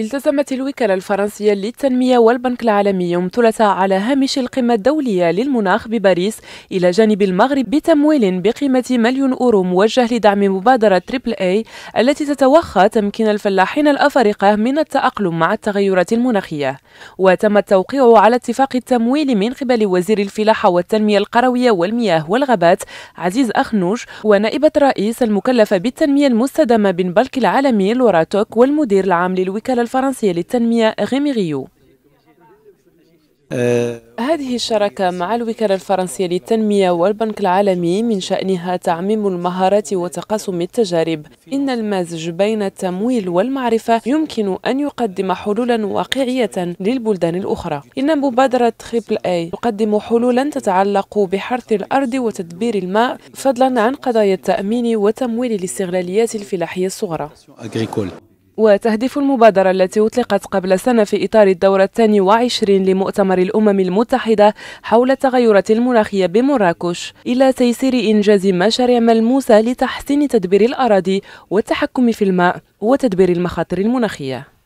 التزمت الوكالة الفرنسية للتنمية والبنك العالمي يوم ثلاثاء على هامش القمة الدولية للمناخ بباريس إلى جانب المغرب بتمويل بقيمة مليون أورو موجه لدعم مبادرة تريبل أي التي تتوخى تمكين الفلاحين الأفارقة من التأقلم مع التغيرات المناخية وتم التوقيع على اتفاق التمويل من قبل وزير الفلاحة والتنمية القروية والمياه والغابات عزيز أخنوش ونائبة رئيس المكلفة بالتنمية المستدامة بن بلك العالمي لوراتوك والمدير العام للوكالة الفرنسية للتنمية ريو آه، هذه الشراكة مع الوكالة الفرنسية للتنمية والبنك العالمي من شأنها تعميم المهارات وتقاسم التجارب إن المزج بين التمويل والمعرفة يمكن أن يقدم حلولا واقعية للبلدان الأخرى إن مبادرة تريبل أي تقدم حلولا تتعلق بحرث الأرض وتدبير الماء فضلا عن قضايا التأمين وتمويل الاستغلاليات الفلاحية الصغرى وتهدف المبادرة التي أطلقت قبل سنة في إطار الدورة الثاني وعشرين لمؤتمر الأمم المتحدة حول التغيرات المناخية بمراكش إلى تيسير إنجاز مشاريع ملموسة لتحسين تدبير الأراضي والتحكم في الماء وتدبير المخاطر المناخية